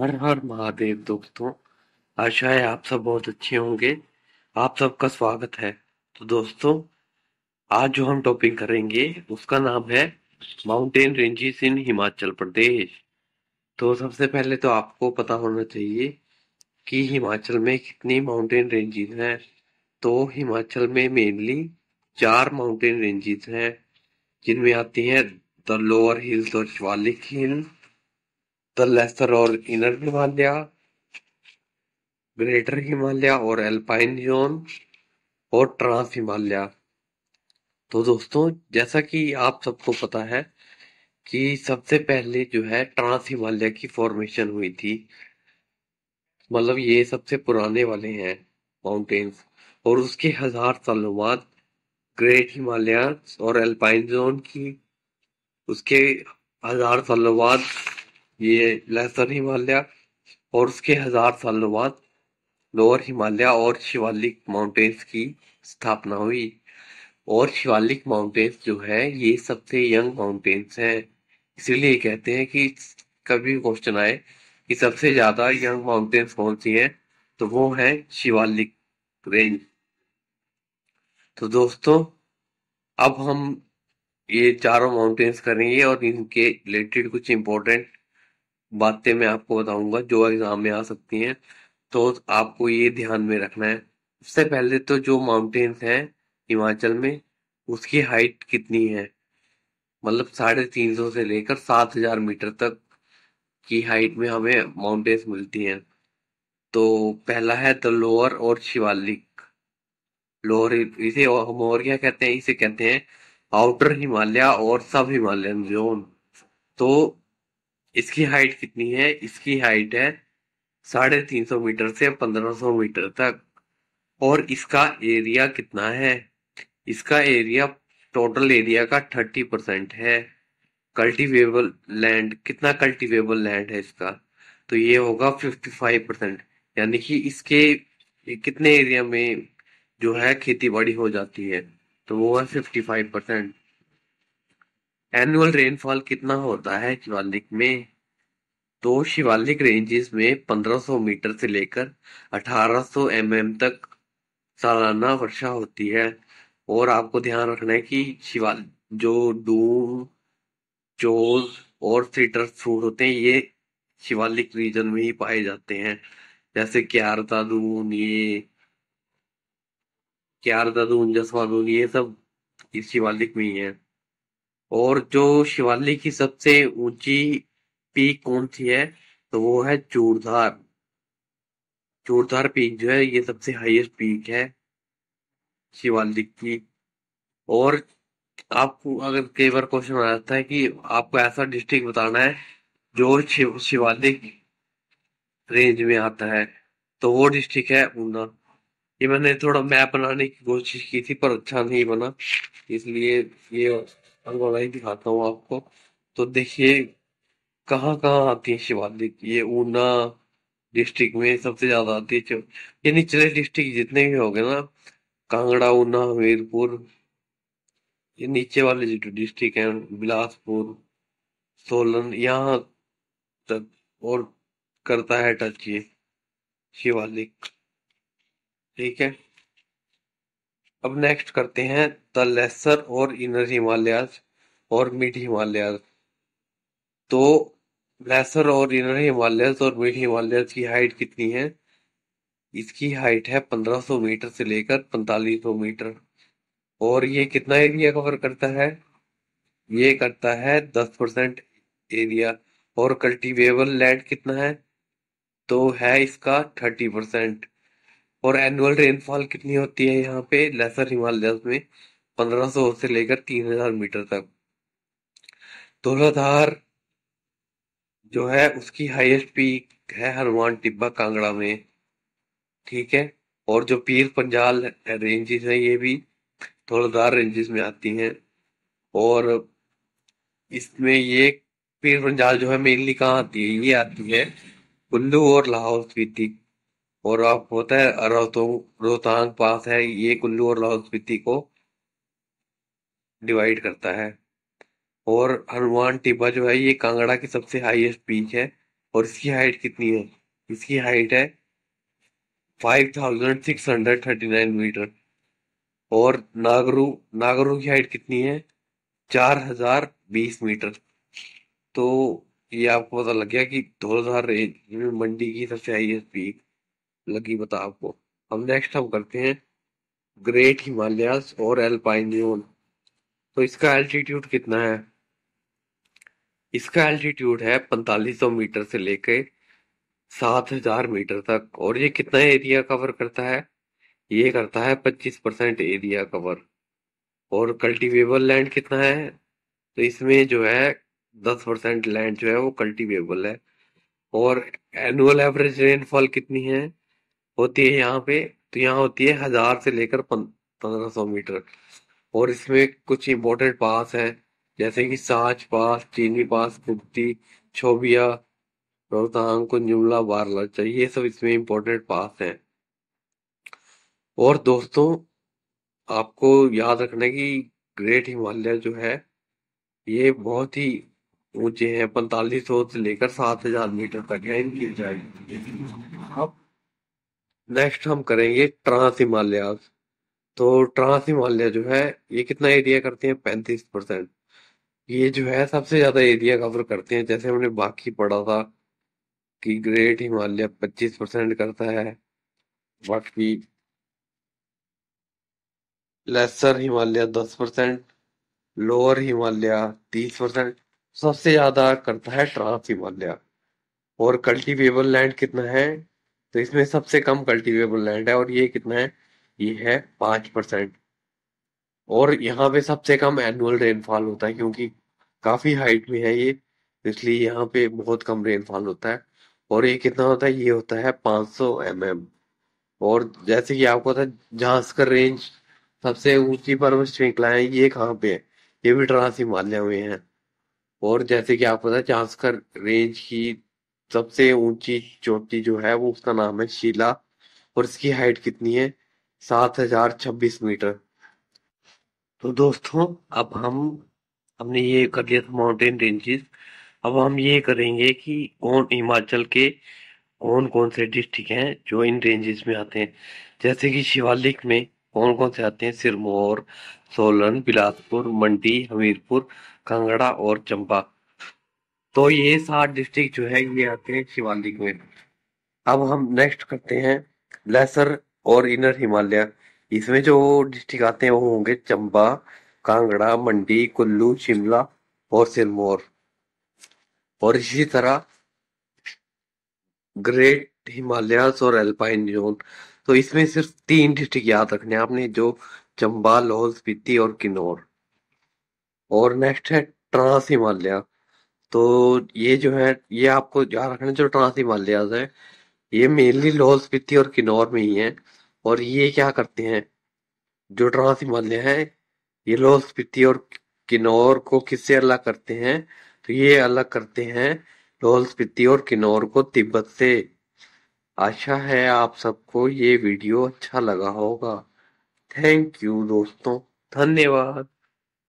हर हर महादेव दोस्तों आशा है आप सब बहुत अच्छे होंगे आप सबका स्वागत है तो दोस्तों आज जो हम टॉपिक करेंगे उसका नाम है mountain ranges in Himachal Pradesh तो सबसे पहले तो आपको पता होना चाहिए कि हिमाचल में कितनी माउंटेन रेंजेस हैं तो हिमाचल में मेनली चार माउंटेन रेंजेस हैं जिनमें आती हैं द लोअर हिल्स और श्वालिक हिल्स द लेसर और इनर हिमालय ग्रेटर हिमालय और एल्पाइन जोन और ट्रांस हिमालय तो दोस्तों जैसा कि आप सबको पता है कि सबसे पहले जो है ट्रांस हिमालय की फॉर्मेशन हुई थी मतलब ये सबसे पुराने वाले हैं माउंटेन्स और उसके हजार सालों बाद ग्रेट हिमालय और एल्पाइन जोन की उसके हजार सालों बाद ये लहसन हिमालय और उसके हजार सालों बाद लोअर हिमालय और शिवालिक माउंटेन्स की स्थापना हुई और शिवालिक माउंटेन्स जो है ये सबसे यंग माउंटेन्स है इसीलिए कहते हैं कि कभी क्वेश्चन आए कि सबसे ज्यादा यंग माउंटेन्स कौन सी है तो वो है शिवालिक रेंज तो दोस्तों अब हम ये चारों माउंटेन्स करेंगे और इनके रिलेटेड कुछ इंपॉर्टेंट बातें मैं आपको बताऊंगा जो एग्जाम में आ सकती हैं तो आपको ये ध्यान में रखना है सबसे पहले तो जो माउंटेन्स हैं हिमाचल में उसकी हाइट कितनी है मतलब साढ़े तीन सौ से लेकर सात हजार मीटर तक की हाइट में हमें माउंटेन्स मिलती हैं तो पहला है द लोअर और शिवालिक लोअर इसे हम और क्या कहते हैं इसे कहते हैं आउटर हिमालय और सब हिमालयन जोन तो इसकी हाइट कितनी है इसकी हाइट है साढ़े तीन सौ मीटर से पंद्रह सौ मीटर तक और इसका एरिया कितना है इसका एरिया टोटल एरिया का थर्टी परसेंट है कल्टीवेबल लैंड कितना कल्टीवेबल लैंड है इसका तो ये होगा फिफ्टी फाइव परसेंट यानी कि इसके कितने एरिया में जो है खेती बाड़ी हो जाती है तो वो है fifty five percent annual rainfall कितना होता है शिवालिक में तो शिवालिक रेंजेस में 1500 मीटर से लेकर 1800 सौ mm तक सालाना वर्षा होती है और आपको ध्यान रखना है कि शिवाल जो डूम चोज और सीटर फ्रूट होते हैं ये शिवालिक रीजन में ही पाए जाते हैं जैसे क्यारता दून ये दून जसवा दून ये सब इस शिवालिक में ही है और जो शिवालिक की सबसे ऊंची पीक कौन सी है तो वो है चूरधार चूरधार पीक जो है ये सबसे हाईएस्ट पीक है शिवालिक की और आपको अगर कई बार क्वेश्चन आ जाता है कि आपको ऐसा डिस्ट्रिक्ट बताना है जो शिव शिवालिक रेंज में आता है तो वो डिस्ट्रिक्ट है ऊना ये मैंने थोड़ा मैप बनाने की कोशिश की थी पर अच्छा नहीं बना इसलिए ये मंगवाई दिखाता हूँ आपको तो देखिए कहाँ कहाँ आती है शिवालिक ये ऊना डिस्ट्रिक्ट में सबसे ज्यादा आती है ये निचले डिस्ट्रिक्ट जितने भी हो गए ना कांगड़ा ऊना हमीरपुर ये नीचे वाले जो डिस्ट्रिक्ट हैं बिलासपुर सोलन यहाँ तक और करता है टच ये शिवालिक ठीक है अब नेक्स्ट करते हैं द लेसर और इनर हिमालयाज और मिड हिमालयाज तो लेसर और इनर हिमालयाज और मिड हिमालयाज की हाइट कितनी है इसकी हाइट है 1500 मीटर से लेकर 4500 मीटर और ये कितना एरिया कवर करता है ये करता है 10 परसेंट एरिया और कल्टीवेबल लैंड कितना है तो है इसका 30 परसेंट और एनुअल रेनफॉल कितनी होती है यहाँ पे लेसर हिमालय में 1500 से लेकर 3000 मीटर तक धौलाधार जो है उसकी हाईएस्ट पीक है हनुमान टिब्बा कांगड़ा में ठीक है और जो पीर पंजाल रेंजेस है ये भी धौलाधार रेंजेस में आती हैं और इसमें ये पीर पंजाल जो है मेनली कहाँ आती है ये आती है कुल्लू और लाहौल स्पीति और आप होता है रोहतांग पास है ये कुल्लू और लाहौल स्पीति को डिवाइड करता है और हनुमान टिब्बा जो है ये कांगड़ा की सबसे हाईएस्ट पीक है और इसकी हाइट कितनी है इसकी हाइट है 5639 मीटर और नागरू नागरू की हाइट कितनी है 4020 मीटर तो ये आपको पता लग गया कि दो रेंज मंडी की सबसे हाईएस्ट पीक लगी बता आपको हम नेक्स्ट हम करते हैं ग्रेट हिमालय और एल्पाइन जोन तो इसका एल्टीट्यूड कितना है इसका एल्टीट्यूड है 4500 मीटर से लेके 7000 मीटर तक और ये कितना एरिया कवर करता है ये करता है 25 परसेंट एरिया कवर और कल्टीवेबल लैंड कितना है तो इसमें जो है 10 परसेंट लैंड जो है वो कल्टीवेबल है और एनुअल एवरेज रेनफॉल कितनी है होती है यहाँ पे तो यहाँ होती है हजार से लेकर पंद्रह सौ मीटर और इसमें कुछ इम्पोर्टेंट पास है जैसे कि साच पास चीनी पास कुप्ती छोबिया रोहतांग कुंजुमला बारलाचा तो ये सब इसमें इम्पोर्टेंट पास है और दोस्तों आपको याद रखना कि ग्रेट हिमालय जो है ये बहुत ही ऊंचे हैं पैंतालीस सौ से लेकर सात हजार मीटर तक है इनकी ऊंचाई अब नेक्स्ट हम करेंगे ट्रांस हिमालया तो ट्रांस हिमालय जो है ये कितना एरिया करते हैं पैंतीस परसेंट ये जो है सबसे ज्यादा एरिया कवर करते हैं जैसे हमने बाकी पढ़ा था कि ग्रेट हिमालय पच्चीस परसेंट करता है बाकी लेसर हिमालय दस परसेंट लोअर हिमालय तीस परसेंट सबसे ज्यादा करता है ट्रांस हिमालय और कल्टीवेबल लैंड कितना है तो इसमें सबसे कम कल्टीवेबल लैंड है और ये कितना है ये है पांच परसेंट और यहाँ पे सबसे कम एनुअल रेनफॉल होता है क्योंकि काफ़ी हाइट में है ये इसलिए यहाँ पे बहुत कम रेनफॉल होता है और ये कितना होता है ये होता है 500 सौ mm. और जैसे कि आपको पता है झांसकर रेंज सबसे ऊंची पर्वत श्रृंखला है ये कहाँ पे है ये भी ट्रांस हिमालय में है और जैसे कि आपको पता है झांसकर रेंज की सबसे ऊंची चोटी जो है वो उसका नाम है शीला और इसकी हाइट कितनी है सात हजार छब्बीस मीटर तो दोस्तों अब हम हमने ये कर लिया था माउंटेन रेंजेस अब हम ये करेंगे कि कौन हिमाचल के कौन कौन से डिस्ट्रिक्ट हैं जो इन रेंजेस में आते हैं जैसे कि शिवालिक में कौन कौन से आते हैं सिरमौर सोलन बिलासपुर मंडी हमीरपुर कांगड़ा और चंबा तो ये सात डिस्ट्रिक्ट जो है ये आते हैं शिवालिक में अब हम नेक्स्ट करते हैं लेसर और इनर हिमालय इसमें जो डिस्ट्रिक्ट आते हैं वो होंगे चंबा कांगड़ा मंडी कुल्लू शिमला और सिरमौर और इसी तरह ग्रेट हिमालय और एल्पाइन जोन तो इसमें सिर्फ तीन डिस्ट्रिक्ट याद रखने आपने जो चंबा लाहौल स्पीति और किन्नौर और नेक्स्ट है ट्रांस हिमालय तो ये जो है ये आपको याद रखना जो ट्रांसी हिमालयाज है ये मेनली लाहौल स्पीति और किन्नौर में ही है और ये क्या करते हैं जो ट्रांस हिमालय है ये लाहौल स्पीति और किन्नौर को किससे अलग करते हैं तो ये अलग करते हैं लाहौल स्पीति और किन्नौर को तिब्बत से आशा है आप सबको ये वीडियो अच्छा लगा होगा थैंक यू दोस्तों धन्यवाद